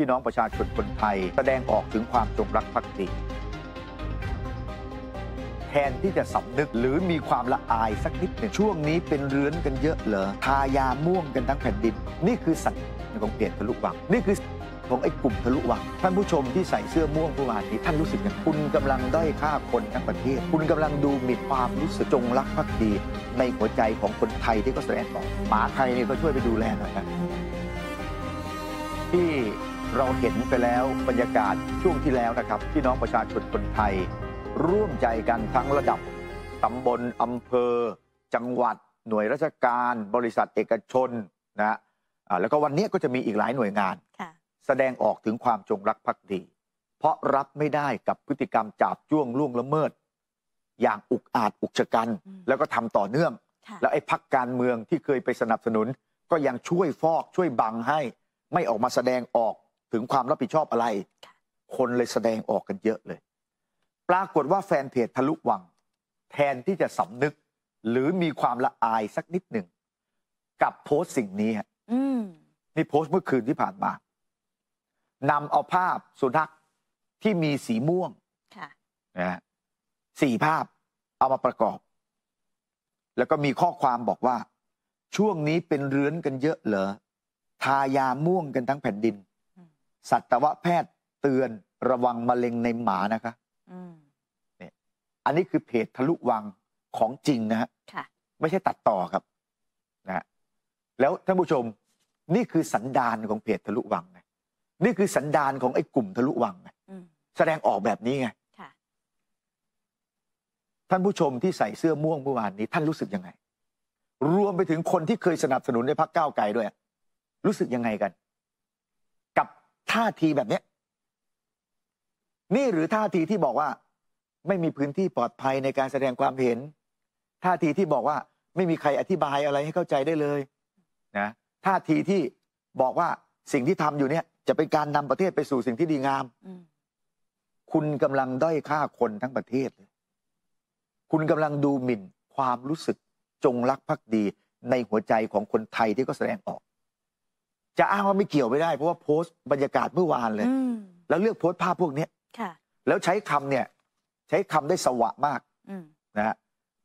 พี่น้องประชาชนคนไทยแสดงออกถึงความจงรักภักดี แทนที่จะสำนึกหรือมีความละอายสักนิดหนึ่งช่วงนี้เป็นเรื้อนกันเยอะเหรอทายาม่วงกันทั้งแผ่นดิน นี่คือสัตในของเปลียทะลุวังนี่คือของไอ้กลุ่มทะลุวังท่านผู้ชมที่ใส่เสื้อม่วงเมื่อวานนี้ ท่านรู้สึกอย่างคุณกำลังด้อยค่าคนทั้งประเทศคุณกำลังดูหมิ่นความรู้สึกจงรักภักดี ในหัวใจของคนไทยที่ก็แสดงออกหมาไทยนี่ก็ช่วยไปดูแลหน่อยนะที่เราเห็นไปแล้วบรรยากาศช่วงที่แล้วนะครับ พี่น้องประชาชนคนไทย ร่วมใจกันทั้งระดับ ตำบลอำเภอ จังหวัดหน่วยราชการ บริษัทเอกชนนะแล้วก็วันนี้ก็จะมีอีกหลายหน่วยงาน แสดงออกถึงความจงรักภักดี เพราะรับไม่ได้กับพฤติกรรมจับจ้วงล่วงละเมิด อย่างอุกอาจอุกชะกันแล้วก็ทำต่อเนื่องแล้วไอ้พักการเมืองที่เคยไปสนับสนุน ก็ยังช่วยฟอกช่วยบังให้ ไม่ออกมาแสดงออกถึงความรับผิดชอบอะไร คนเลยแสดงออกกันเยอะเลย ปรากฏว่าแฟนเพจทะลุวัง แทนที่จะสำนึก หรือมีความละอายสักนิดหนึ่งกับโพสต์สิ่งนี้ฮะนี่โพสต์เมื่อคืนที่ผ่านมานำเอาภาพสุนัขที่มีสีม่วงนะสี่ภาพเอามาประกอบ แล้วก็มีข้อความบอกว่า ช่วงนี้เป็นเรื้อนกันเยอะเหรอทายาม่วงกันทั้งแผ่นดินสัตวแพทย์เตือนระวังมะเร็งในหมานะคะเนี่ย อันนี้คือเพจทะลุวังของจริงนะฮะไม่ใช่ตัดต่อครับ นะฮะ แล้วท่านผู้ชม นี่คือสันดานของเพจทะลุวังไง นี่คือสันดานของไอ้กลุ่มทะลุวังไงแสดงออกแบบนี้ไงท่านผู้ชมที่ใส่เสื้อม่วงเมื่อวานนี้ ท่านรู้สึกยังไง รวมไปถึงคนที่เคยสนับสนุนในพรรคก้าวไกลด้วยรู้สึกยังไงกันท่าทีแบบนี้นี่หรือท่าทีที่บอกว่า ไม่มีพื้นที่ปลอดภัยในการแสดงความเห็นท่าทีที่บอกว่าไม่มีใครอธิบายอะไรให้เข้าใจได้เลย นะท่าทีที่บอกว่าสิ่งที่ทำอยู่เนี่ย จะเป็นการนำประเทศไปสู่สิ่งที่ดีงามคุณกำลังด้อยค่าคนทั้งประเทศเลยคุณกำลังดูหมิ่นความรู้สึกจงรักภักดีในหัวใจของคนไทยที่ก็แสดงออกจะอ้างว่าไม่เกี่ยวไม่ได้ เพราะว่าโพสต์บรรยากาศเมื่อวานเลย แล้วเลือกโพสต์ภาพพวกนี้แล้วใช้คำเนี่ย ใช้คำได้สวะมากนะฮะ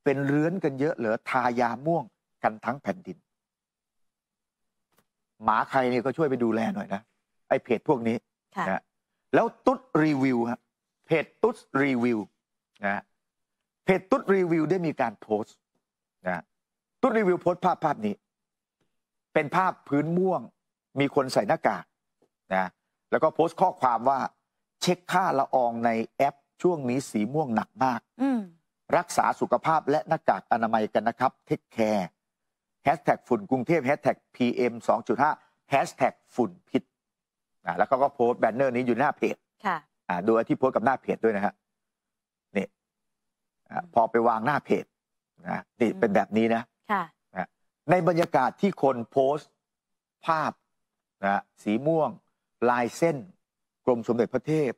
เป็นเรื้อนกันเยอะเหลือทายาม่วง กันทั้งแผ่นดิน หมาใครเนี่ยก็ช่วยไปดูแลหน่อยนะไอเพจพวกนี้นะแล้วตุ๊ดรีวิวฮะเพจตุ๊ดรีวิวนะเพจตุ๊ดรีวิวได้มีการโพสต์นะตุ๊ดรีวิวโพสต์ภาพภาพนี้ เป็นภาพพื้นม่วงมีคนใส่หน้ากากนะ แล้วก็โพสต์ข้อความว่าเช็คค่าละอองในแอป ช่วงนี้สีม่วงหนักมากรักษาสุขภาพและหน้ากากอนามัยกันนะครับเทคแคร์แฮชแท็กฝุ่นกรุงเทพแฮชแท็ก PM 2.5แฮชแท็กฝุ่นพิษนะแล้วก็ก็โพสต์แบนเนอร์นี้อยู่หน้าเพจค่ะอ่าดูที่โพสต์กับหน้าเพจด้วยนะฮะนี่พอไปวางหน้าเพจนะนี่เป็นแบบนี้นะค่ะในบรรยากาศที่คนโพสต์ภาพนะสีม่วงลายเส้นกรมสมเด็จพระเทพ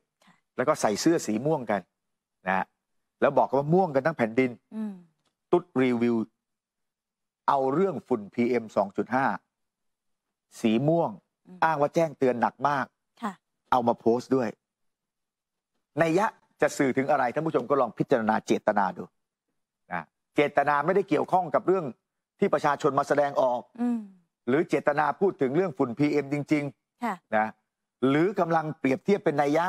แล้วก็ใส่เสื้อสีม่วงกัน นะ แล้วบอกว่า ม่วงกันทั้งแผ่นดินตุ๊ดรีวิว เอาเรื่องฝุ่น PM 2.5 สีม่วงอ้างว่าแจ้งเตือนหนักมากเอามาโพสต์ด้วย ในยะจะสื่อถึงอะไรท่านผู้ชมก็ลองพิจารณาเจตนาดูนะเจตนาไม่ได้เกี่ยวข้องกับเรื่องที่ประชาชนมาแสดงออกหรือเจตนาพูดถึงเรื่องฝุ่น PM จริงๆนะ หรือกำลังเปรียบเทียบเป็นนัยยะ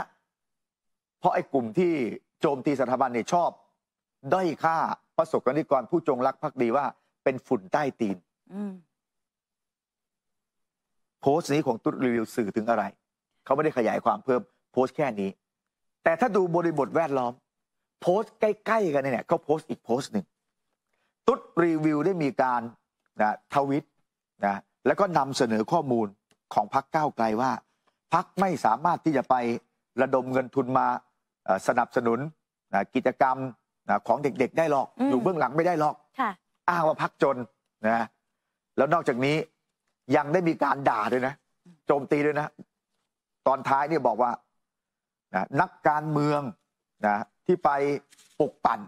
เพราะไอ้กลุ่มที่โจมตีสถาบันเนี่ยชอบด้อยค่าประสบกรณิกรผู้จงรักภักดีว่าเป็นฝุ่นใต้ตีนโพสต์นี้ของตุ๊ดรีวิวสื่อถึงอะไร เขาไม่ได้ขยายความเพิ่มโพสต์แค่นี้ แต่ถ้าดูบริบทแวดล้อม โพสต์ใกล้ๆ กันเนี่ยเขาโพสต์อีกโพสต์หนึ่ง ตุ๊ดรีวิว ได้มีการนะทวิตนะแล้วก็นำเสนอข้อมูลของพักก้าวไกลว่า พักไม่สามารถที่จะไประดมเงินทุนมาสนับสนุนกิจกรรมของเด็กๆ ได้หรอกอยู่เบื้องหลังไม่ได้หรอกอ้างว่าพักจนนะแล้วนอกจากนี้ยังได้มีการด่าด้วยนะโจมตีด้วยนะตอนท้ายเนี่ยบอกว่านะนักการเมืองนะที่ไปปลุกปั่น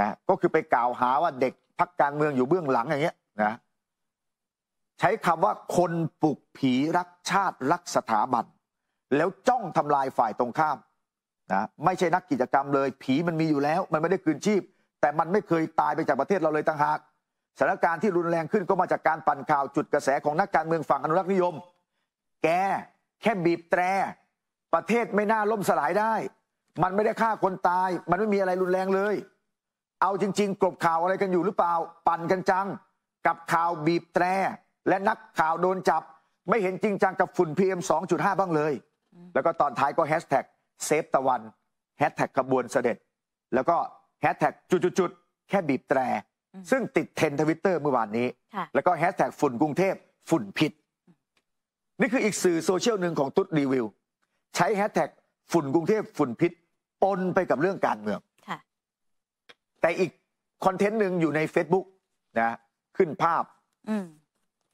นะก็คือไปกล่าวหาว่าเด็กพักการเมืองอยู่เบื้องหลังอย่างเงี้ยนะใช้คำว่าคนปลุกผีรักชาติรักสถาบัน แล้วจ้องทำลายฝ่ายตรงข้ามนะไม่ใช่นักกิจกรรมเลย ผีมันมีอยู่แล้ว มันไม่ได้คืนชีพ แต่มันไม่เคยตายไปจากประเทศเราเลยต่างหากสถานการณ์ที่รุนแรงขึ้นก็มาจากการปั่นข่าวจุดกระแสของนักการเมืองฝั่งอนุรักษ์นิยม แกแค่บีบแตรประเทศไม่น่าล่มสลายได้ มันไม่ได้ฆ่าคนตาย มันไม่มีอะไรรุนแรงเลย เอาจริงๆกลบข่าวอะไรกันอยู่หรือเปล่าปั่นกันจัง กับข่าวบีบแตรและนักข่าวโดนจับไม่เห็นจริงจังกับฝุ่น PM 2.5 บ้างเลย แล้วก็ตอนท้ายก็แฮชแท็กเซฟตะวันแฮชแท็กขบวนเสด็จ แล้วก็แฮชแท็กจุดๆแค่บีบแตรซึ่งติดเทนทวิตเตอร์เมื่อวานนี้ แล้วก็แฮชแท็กฝุ่นกรุงเทพฝุ่นผิด นี่คืออีกสื่อโซเชียลหนึ่งของตุ๊ดรีวิว ใช้แฮชแท็กฝุ่นกรุงเทพฝุ่นพิษปนไปกับเรื่องการเมืองแต่อีกคอนเทนต์หนึ่งอยู่ใน Facebook นะ ขึ้นภาพ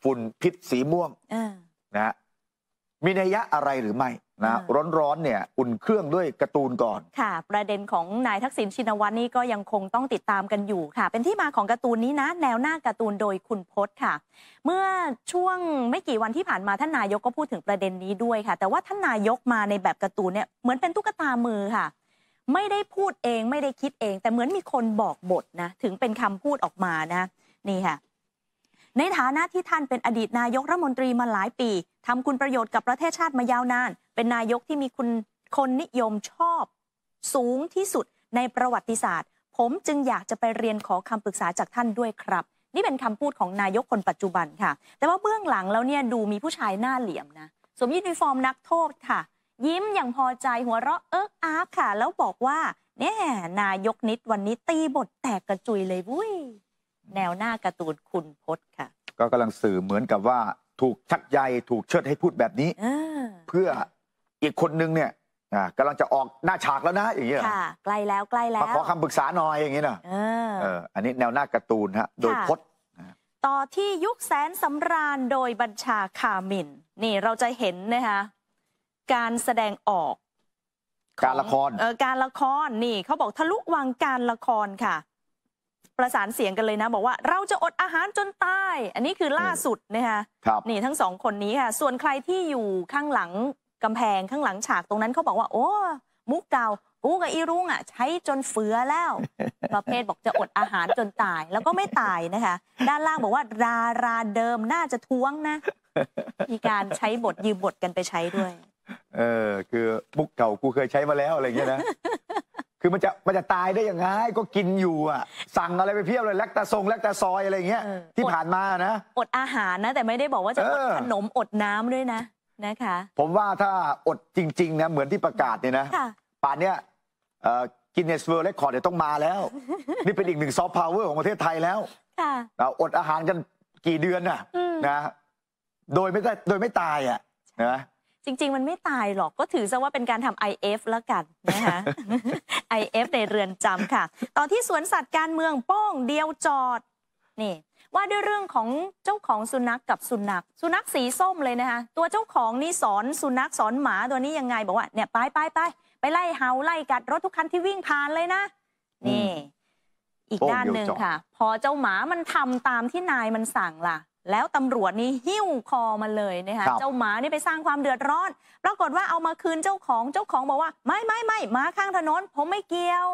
ฝุ่นพิษสีม่วงนะฮะมีนัยยะอะไรหรือไม่ นะร้อนๆเนี่ย อุ่นเครื่องด้วยการ์ตูนก่อน ค่ะ ประเด็นของนายทักษิณชินวัตรนี่ก็ยังคงต้องติดตามกันอยู่ ค่ะ เป็นที่มาของการ์ตูนนี้นะแนวหน้าการ์ตูนโดยคุณพศค่ะ เมื่อช่วงไม่กี่วันที่ผ่านมาท่านนายกก็พูดถึงประเด็นนี้ด้วยค่ะ แต่ว่าท่านนายกมาในแบบการ์ตูนเนี่ยเหมือนเป็นตุ๊กตามือค่ะ ไม่ได้พูดเองไม่ได้คิดเอง แต่เหมือนมีคนบอกบทนะ ถึงเป็นคำพูดออกมานะนี่ค่ะในฐานะที่ท่านเป็นอดีตนายกรัฐมนตรีมาหลายปี ทำคุณประโยชน์กับประเทศชาติมายาวนาน เป็นนายกที่มีคุณคนนิยมชอบ สูงที่สุดในประวัติศาสตร์ ผมจึงอยากจะไปเรียนขอคำปรึกษาจากท่านด้วยครับ นี่เป็นคำพูดของนายกคนปัจจุบันค่ะ แต่ว่าเบื้องหลังแล้วเนี่ยดูมีผู้ชายหน้าเหลี่ยมนะสวมยูนิฟอร์มนักโทษค่ะ ยิ้มอย่างพอใจหัวเราะเอิ๊กอาร์ค่ะ แล้วบอกว่าเนี่ยนายกนิดวันนี้ตีบทแตกกระจุยเลยวุ้ยแนวหน้าการ์ตูนคุณพศค่ะ ก็กำลังสื่อเหมือนกับว่าถูกชักใยถูกเชิดให้พูดแบบนี้เพื่ออีกคนนึงเนี่ยกำกำลังจะออกหน้าฉากแล้วนะอย่างเงี้ยค่ะใกล้แล้วใกล้แล้มาวขอคำปรึกษาหน่อยอย่างเงี้ยนะเออ อันนี้แนวหน้าการ์ตูนฮะโดยพศต่อที่ยุคแสนสำราญโดยบัญชาคามินนี่เราจะเห็นนะคะการแสดงออก การละครเออการละครนี่เขาบอกทะลุวังการละครค่ะประสานเสียงกันเลยนะ บอกว่าเราจะอดอาหารจนตายอันนี้คือล่าสุดนะคะครับนี่ทั้งสองคนนี้ค่ะส่วนใครที่อยู่ข้างหลังกำแพงข้างหลังฉากตรงนั้นเขาบอกว่าโอ้มุกเก่ากูกับอีรุ่งอ่ะใช้จนเฟือแล้ว ประเภทบอกจะอดอาหารจนตายแล้วก็ไม่ตายนะคะ ด้านล่างบอกว่าดาราเดิมน่าจะท้วงนะ มีการใช้บทยืมบทกันไปใช้ด้วย เออคือมุกเก่ากูเคยใช้มาแล้วอะไรอย่างเงี้ยนะคือมันจะมันจะตายได้ยังไงก็กินอยู่อ่ะ สั่งอะไรไปเพียบเลยแลกตาทรงแลกตาซอยอะไรเงี้ยที่ผ่านมานะ อดอาหารนะ แต่ไม่ได้บอกว่าจะอดขนมอดน้ำด้วยนะ นะคะ ผมว่าถ้าอดจริง ๆ นะ เหมือนที่ประกาศเนี่ยนะป่านเนี้ยกินเนสเวิร์ลเลคคอร์ดเนี่ยต้องมาแล้ว นี่เป็นอีกหนึ่งซอฟต์พาวเวอร์ของประเทศไทยแล้วอดอาหารกันกี่เดือนน่ะนะโดยไม่ได้โดยไม่ตายอ่ะนะจริง ๆ มันไม่ตายหรอกก็ถือซะว่าเป็นการทำ IF แล้วกันนะคะ IF ในเรือนจำค่ะต่อที่สวนสัตว์การเมืองโป้งเดียวจอดนี่ว่าด้วยเรื่องของเจ้าของสุนัขกกับสุนัขสุนัขสีส้มเลยนะคะตัวเจ้าของนี่สอนสุนัขสอนหมาตัวนี้ยังไงบอกว่าเนี่ยไปไปไปไปไล่เห่าไล่กัดรถทุกคันที่วิ่งผ่านเลยนะ นี่ อีกด้านหนึ่งค่ะ พอเจ้าหมามันทำตามที่นายมันสั่งล่ะแล้วตำรวจนี่หิ้วคอมันเลยนะคะเจ้าหมานี่ไปสร้างความเดือดร้อนปรากฏว่าเอามาคืนเจ้าของ เจ้าของบอกว่า ไม่ไม่ไม่หมาข้างถนนผมไม่เกี่ยว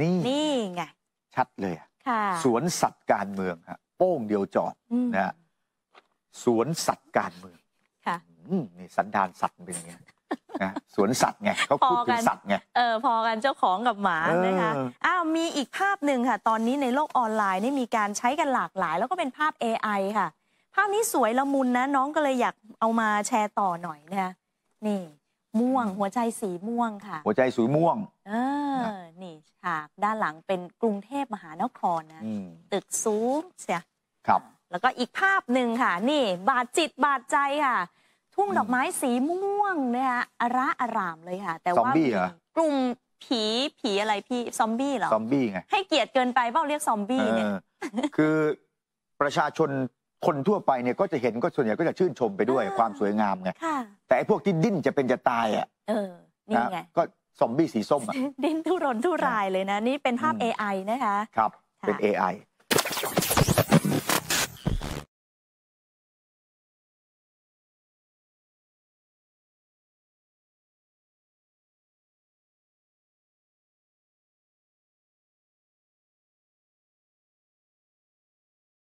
นี่นี่ไงชัดเลยสวนสัตว์การเมืองฮะโป้งเดียวจอดนะฮะสวนสัตว์การเมืองค่ะนี่สันดานสัตว์เป็นไยงงสวนสัตว์ไงเขาพูดถึงสัตว์ไงเออพอกันเจ้าของกับหมานะคะอ้าวมีอีกภาพหนึ่งค่ะตอนนี้ในโลกออนไลน์นี่มีการใช้กันหลากหลายแล้วก็เป็นภาพ AI ค่ะภาพนี้สวยละมุนนะน้องก็เลยอยากเอามาแชร์ต่อหน่อยนะคะนี่ ม่วงหัวใจสีม่วงค่ะ หัวใจสีม่วง เออนี่ฉากด้านหลังเป็นกรุงเทพมหานครนะตึกสูงเสียครับ แล้วก็อีกภาพหนึ่งค่ะ นี่บาดจิตบาดใจค่ะทุ่งดอกไม้สีม่วงนะคะอาระอารามเลยค่ะ แต่ว่ากลุ่มผีผีอะไรพี่ซอมบี้เหรอซอมบี้ไงให้เกียรติเกินไปเปล่าเรียกซอมบี้เนี่ยคือประชาชนคนทั่วไปเนี่ยก็จะเห็นก็ส่วนใหญ่ก็จะชื่นชมไปด้วยความสวยงามไงแต่ไอ้พวกที่ดิ้นจะเป็นจะตายอ่ะเออนี่ไงก็ซอมบี้สีส้มอ่ะ ดิ้นทุรนทุรายเลยนะ นี่เป็นภาพอ AI นะคะ ครับ เป็น AI